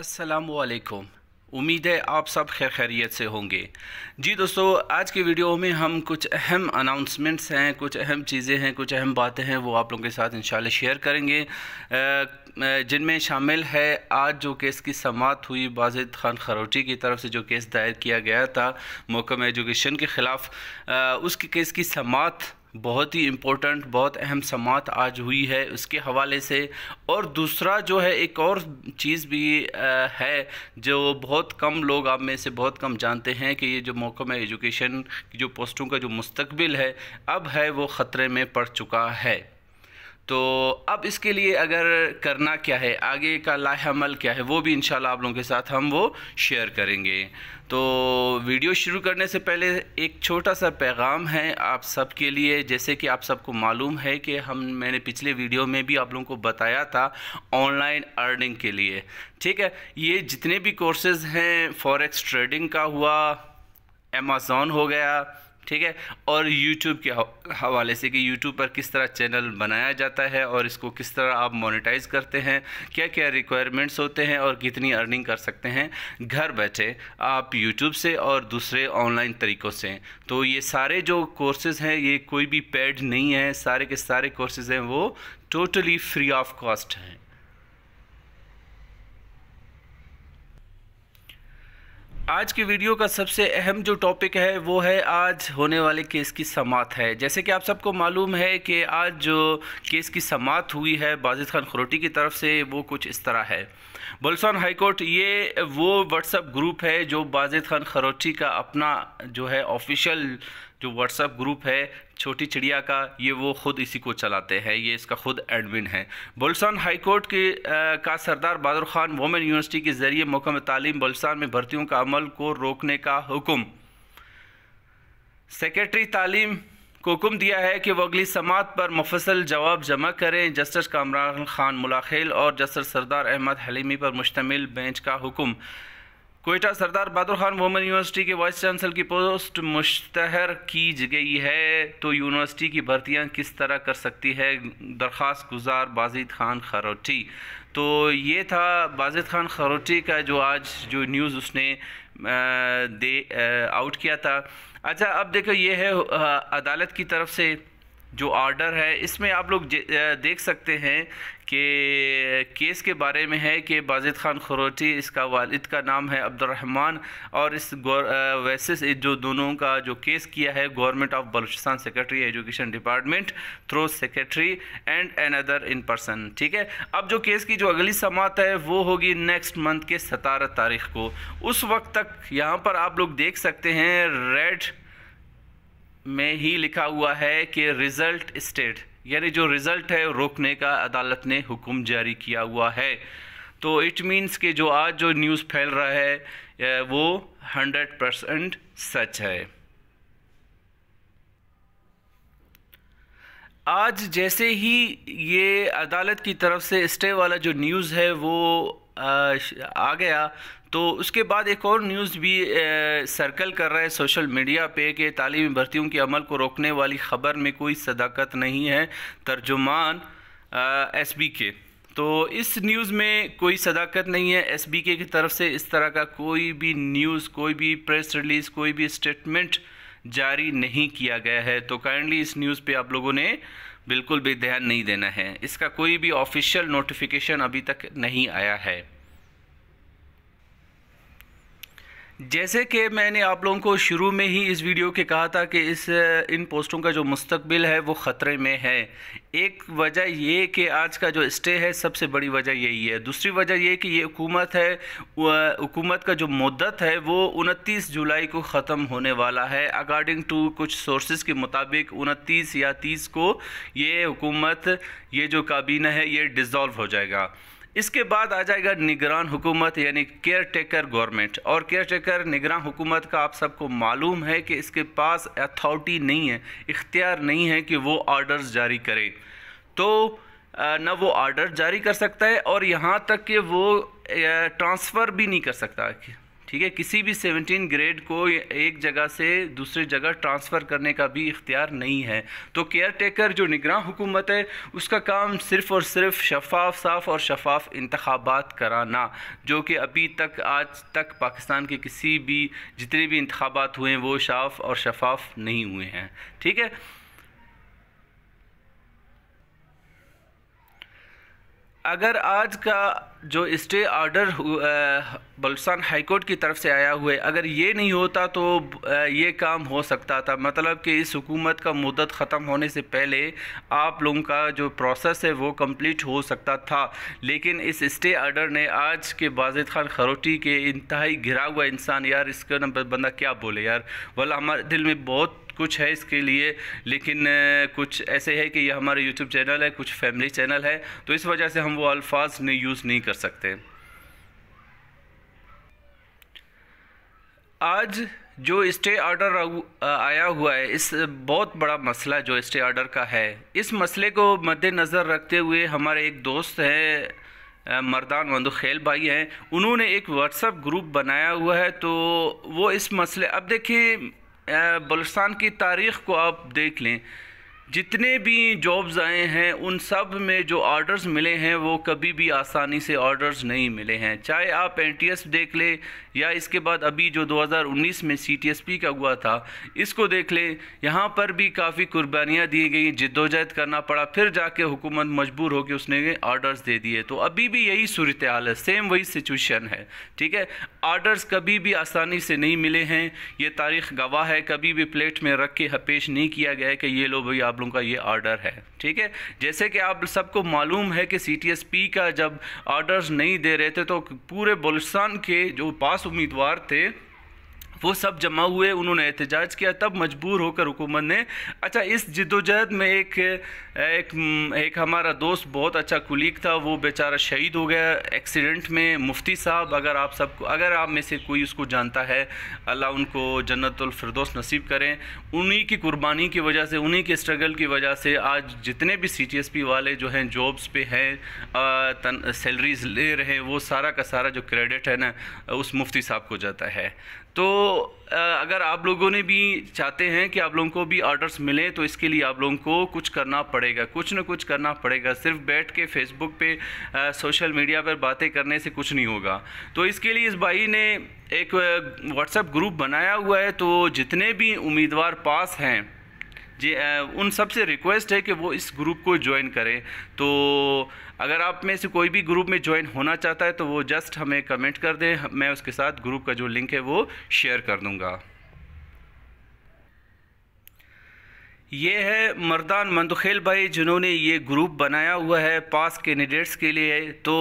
असलकुम उम्मीद है आप सब खैर खैरियत से होंगे जी दोस्तों आज की वीडियो में हम कुछ अहम अनाउंसमेंट्स हैं कुछ अहम चीज़ें हैं कुछ अहम बातें हैं वो आप लोगों के साथ इंशाल्लाह शेयर करेंगे जिनमें शामिल है आज जो केस की समात हुई बाजिद खान खरोटी की तरफ से जो केस दायर किया गया था महकम एजुकेशन के ख़िलाफ़ उस केस की समात बहुत ही इम्पोर्टेंट बहुत अहम समात आज हुई है उसके हवाले से और दूसरा जो है एक और चीज़ भी है जो बहुत कम लोग आप में से बहुत कम जानते हैं कि ये जो मौकम एजुकेशन की जो पोस्टों का जो मुस्तबिल है अब है वो ख़तरे में पड़ चुका है तो अब इसके लिए अगर करना क्या है आगे का लाहमल क्या है वो भी इन आप लोगों के साथ हम वो शेयर करेंगे तो वीडियो शुरू करने से पहले एक छोटा सा पैगाम है आप सब के लिए जैसे कि आप सबको मालूम है कि हम मैंने पिछले वीडियो में भी आप लोगों को बताया था ऑनलाइन अर्निंग के लिए ठीक है ये जितने भी कोर्सेज़ हैं फॉरेक्स ट्रेडिंग का हुआ अमेज़ोन हो गया ठीक है और यूट्यूब के हवाले से कि यूट्यूब पर किस तरह चैनल बनाया जाता है और इसको किस तरह आप मोनेटाइज करते हैं क्या क्या रिक्वायरमेंट्स होते हैं और कितनी अर्निंग कर सकते हैं घर बैठे आप यूट्यूब से और दूसरे ऑनलाइन तरीक़ों से तो ये सारे जो कोर्सेज़ हैं ये कोई भी पेड नहीं है सारे के सारे कोर्सेज़ हैं वो टोटली फ्री ऑफ कॉस्ट हैं आज के वीडियो का सबसे अहम जो टॉपिक है वो है आज होने वाले केस की समात है जैसे कि आप सबको मालूम है कि आज जो केस की समात हुई है बाजिद खान खरोटी की तरफ से वो कुछ इस तरह है बलसान हाईकोर्ट ये वो व्हाट्सअप ग्रुप है जो बाजिद खान खरोटी का अपना जो है ऑफिशियल जो व्हाट्सएप ग्रुप है छोटी चिड़िया का ये वो खुद इसी को चलाते हैं ये इसका खुद एडमिन है बलुस्तान हाईकोर्ट के आ, का सरदार बहादुर खान वोमेन यूनिवर्सिटी के ज़रिए मुकम तालीम बुलसान में भर्तियों का अमल को रोकने का हुक्म सेक्रेटरी तालीम को हुक्म दिया है कि वह अगली समात पर मुफसल जवाब जमा करें जस्टिस कामरान खान मुलाखिल और जस्टिस सरदार अहमद हलीमी पर मुश्तमिल बेंच का हुक्म कोयटा सरदार बहादुर खान वुमेन यूनिवर्सिटी के वाइस चांसलर की पोस्ट मुश्तहर की गई है तो यूनिवर्सिटी की भर्तियां किस तरह कर सकती है दरख्वास्त गुजार बाजिद खान खरोटी तो ये था बाजिद खान खरोटी का जो आज जो न्यूज़ उसने दे आउट किया था अच्छा अब देखो ये है अदालत की तरफ से जो ऑर्डर है इसमें आप लोग देख सकते हैं कि केस के बारे में है कि बाजिद खान खरोटी इसका वालिद का नाम है अब्दुलरहमान और इस वैसे जो दोनों का जो केस किया है government of Balochistan secretary education department through secretary and an other in person ठीक है अब जो केस की जो अगली समात है वो होगी नेक्स्ट मंथ के सतारह तारीख को उस वक्त तक यहाँ पर आप लोग देख सकते हैं रेड में ही लिखा हुआ है कि रिज़ल्ट स्टेट यानी जो रिज़ल्ट है रोकने का अदालत ने हुक्म जारी किया हुआ है तो इट मीन्स कि जो आज जो न्यूज़ फैल रहा है वो हंड्रेड परसेंट सच है आज जैसे ही ये अदालत की तरफ से स्टे वाला जो न्यूज़ है वो आ गया तो उसके बाद एक और न्यूज़ भी ए, सर्कल कर रहा है सोशल मीडिया पे कि तालीमी भर्तियों के अमल को रोकने वाली ख़बर में कोई सदाकत नहीं है तर्जुमान एस बी के तो इस न्यूज़ में कोई सदाकत नहीं है एस बी के की तरफ से इस तरह का कोई भी न्यूज़ कोई भी प्रेस रिलीज़ कोई भी स्टेटमेंट जारी नहीं किया गया है तो काइंडली इस न्यूज़ पे आप लोगों ने बिल्कुल भी ध्यान नहीं देना है इसका कोई भी ऑफिशियल नोटिफिकेशन अभी तक नहीं आया है जैसे कि मैंने आप लोगों को शुरू में ही इस वीडियो के कहा था कि इस इन पोस्टों का जो मुस्तबिल है वो ख़तरे में है एक वजह ये कि आज का जो स्टे है सबसे बड़ी वजह यही है दूसरी वजह ये कि ये हुकूमत है हुकूमत का जो मुद्दत है वो उनतीस जुलाई को ख़त्म होने वाला है अकॉर्डिंग टू कुछ सोर्सेज के मुताबिक उनतीस या तीस को ये हुकूमत ये जो काबीना है ये डिज़ोल्व हो जाएगा इसके बाद आ जाएगा निगरान हुकूमत यानी केयर टेकर गवर्नमेंट और केयर टेकर निगरान हुकूमत का आप सबको मालूम है कि इसके पास अथॉरिटी नहीं है इख्तियार नहीं है कि वो ऑर्डर्स जारी करे तो ना वो ऑर्डर जारी कर सकता है और यहाँ तक कि वो ट्रांसफ़र भी नहीं कर सकता ठीक है किसी भी 17 ग्रेड को एक जगह से दूसरी जगह ट्रांसफ़र करने का भी इख्तियार नहीं है तो केयर टेकर जो निगरान हुकूमत है उसका काम सिर्फ़ और सिर्फ शफाफ साफ और शफाफ इंतबात कराना जो कि अभी तक आज तक पाकिस्तान के किसी भी जितने भी इंतबात हुए हैं वो शाफ़ और शफाफ नहीं हुए हैं ठीक है अगर आज का जो स्टे ऑर्डर बलूचिस्तान हाईकोर्ट की तरफ से आया हुआ है अगर ये नहीं होता तो ये काम हो सकता था मतलब कि इस हुकूमत का मुदत ख़त्म होने से पहले आप लोगों का जो प्रोसेस है वो कम्प्लीट हो सकता था लेकिन इस स्टे आर्डर ने आज के बाजिद खान खरोटी के इंतहाई घिरा हुआ इंसान यार इसका नंबर बंदा क्या बोले यार वाला हमारे दिल में बहुत कुछ है इसके लिए लेकिन कुछ ऐसे है कि ये हमारे यूट्यूब चैनल है कुछ फैमिली चैनल है तो इस वजह से हम वो अल्फाज नहीं यूज़ नहीं कर सकते आज जो स्टे ऑर्डर आया हुआ है इस बहुत बड़ा मसला जो स्टे ऑर्डर का है इस मसले को मद्देनज़र रखते हुए हमारे एक दोस्त हैं मर्दान मंदू खेल भाई हैं उन्होंने एक व्हाट्सअप ग्रुप बनाया हुआ है तो वो इस मसले अब देखिए बलुस्तान की तारीख़ को आप देख लें जितने भी जॉब्स आए हैं उन सब में जो ऑर्डर्स मिले हैं वो कभी भी आसानी से ऑर्डर्स नहीं मिले हैं चाहे आप एन देख ले या इसके बाद अभी जो 2019 में सी का हुआ था इसको देख ले यहाँ पर भी काफ़ी कुर्बानियाँ दी गई जिद्दोजहद करना पड़ा फिर जाके हुकूमत मजबूर होकर उसने ऑर्डर्स दे दिए तो अभी भी यही सूरत हाल है सेम वही सिचुएशन है ठीक है ऑर्डर्स कभी भी आसानी से नहीं मिले हैं ये तारीख गवाह है कभी भी प्लेट में रख के पेश नहीं किया गया है कि ये लो भाई आप लोगों का ये ऑर्डर है ठीक है जैसे कि आप सबको मालूम है कि सी का जब ऑर्डर नहीं दे रहे थे तो पूरे बलुस्तान के जो पास उम्मीदवार थे वो सब जमा हुए उन्होंने एहतजाज किया तब मजबूर होकर हुकूमत ने अच्छा इस जदोजहद में एक एक एक हमारा दोस्त बहुत अच्छा कुलीग था वो बेचारा शहीद हो गया एक्सीडेंट में मुफ्ती साहब अगर आप सब अगर आप में से कोई उसको जानता है अल्लाह उनको जन्नतफरदोस नसीब करें उन्हीं की कुर्बानी की वजह से उन्हीं के स्ट्रगल की वजह से आज जितने भी सी टी एस पी वाले जो हैं जॉब्स पे हैं सैलरीज ले रहे हैं वो सारा का सारा जो क्रेडिट है ना उस मुफ्ती साहब को जाता है तो अगर आप लोगों ने भी चाहते हैं कि आप लोगों को भी ऑर्डर्स मिलें तो इसके लिए आप लोगों को कुछ करना पड़ेगा कुछ ना कुछ करना पड़ेगा सिर्फ बैठ के फेसबुक पे सोशल मीडिया पर बातें करने से कुछ नहीं होगा तो इसके लिए इस भाई ने एक व्हाट्सएप ग्रुप बनाया हुआ है तो जितने भी उम्मीदवार पास हैं जी उन सब से रिक्वेस्ट है कि वो इस ग्रुप को ज्वाइन करें तो अगर आप में से कोई भी ग्रुप में ज्वाइन होना चाहता है तो वो जस्ट हमें कमेंट कर दें मैं उसके साथ ग्रुप का जो लिंक है वो शेयर कर दूँगा ये है मर्दान मंदखेल भाई जिन्होंने ये ग्रुप बनाया हुआ है पास कैंडिडेट्स के, के लिए तो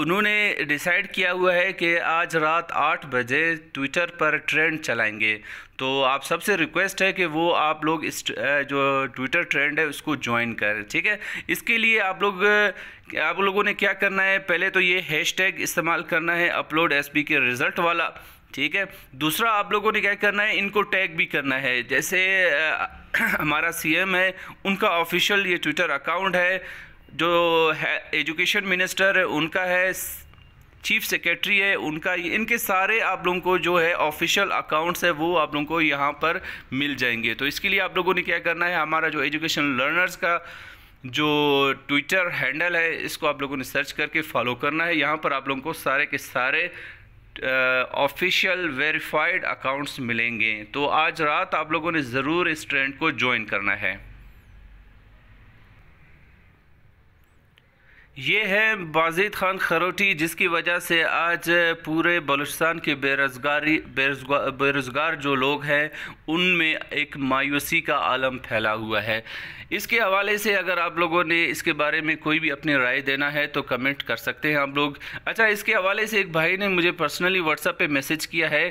उन्होंने डिसाइड किया हुआ है कि आज रात आठ बजे ट्विटर पर ट्रेंड चलाएंगे तो आप सबसे रिक्वेस्ट है कि वो आप लोग इस जो ट्विटर ट्रेंड है उसको ज्वाइन करें ठीक है इसके लिए आप लोग आप लोगों ने क्या करना है पहले तो ये हैश इस्तेमाल करना है अपलोड एस के रिज़ल्ट वाला ठीक है दूसरा आप लोगों ने क्या करना है इनको टैग भी करना है जैसे हमारा सीएम है उनका ऑफिशियल ये ट्विटर अकाउंट है जो है एजुकेशन मिनिस्टर है उनका है चीफ सेक्रेटरी है उनका इनके सारे आप लोगों को जो है ऑफिशियल अकाउंट्स है वो आप लोगों को यहाँ पर मिल जाएंगे तो इसके लिए आप लोगों ने क्या करना है हमारा जो एजुकेशन लर्नर्स का जो ट्विटर हैंडल है इसको आप लोगों ने सर्च करके फॉलो करना है यहाँ पर आप लोगों को सारे के सारे ऑफिशियल वेरीफाइड अकाउंट्स मिलेंगे तो आज रात आप लोगों ने ज़रूर इस ट्रेंड को ज्वाइन करना है ये है बाजिद खान खरोटी जिसकी वजह से आज पूरे बलूचिस्तान के बेरोज़गारी बेरोज़गार बेरोज़गार जो लोग हैं उनमें एक मायूसी का आलम फैला हुआ है इसके हवाले से अगर आप लोगों ने इसके बारे में कोई भी अपनी राय देना है तो कमेंट कर सकते हैं आप लोग अच्छा इसके हवाले से एक भाई ने मुझे पर्सनली व्हाट्सएप पे मैसेज किया है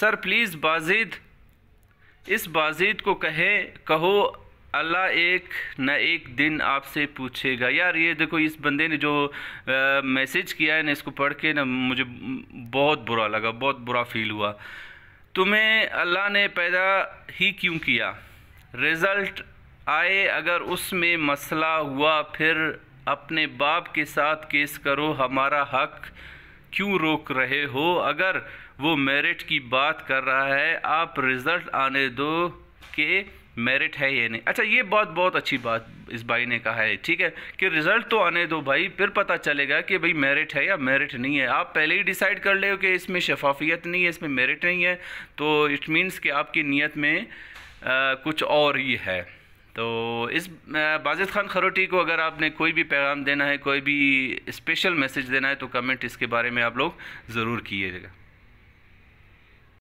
सर प्लीज़ बाजिद इस बाजिद को कहें कहो अल्लाह एक न एक दिन आपसे पूछेगा यार ये देखो इस बंदे ने जो मैसेज किया है ना इसको पढ़ के ना मुझे बहुत बुरा लगा बहुत बुरा फील हुआ तुम्हें अल्लाह ने पैदा ही क्यों किया रिज़ल्ट आए अगर उसमें मसला हुआ फिर अपने बाप के साथ केस करो हमारा हक क्यों रोक रहे हो अगर वो मेरिट की बात कर रहा है आप रिज़ल्ट आने दो के मेरिट है या नहीं अच्छा ये बहुत बहुत अच्छी बात इस भाई ने कहा है ठीक है कि रिज़ल्ट तो आने दो भाई फिर पता चलेगा कि भाई मेरिट है या मेरिट नहीं है आप पहले ही डिसाइड कर ले कि इसमें शफाफियत नहीं है इसमें मेरिट नहीं है तो इट मीन्स कि आपकी नीयत में आ, कुछ और ही है तो इस बाजिद खान खरोटी को अगर आपने कोई भी पैगाम देना है कोई भी स्पेशल मैसेज देना है तो कमेंट इसके बारे में आप लोग ज़रूर कीजिएगा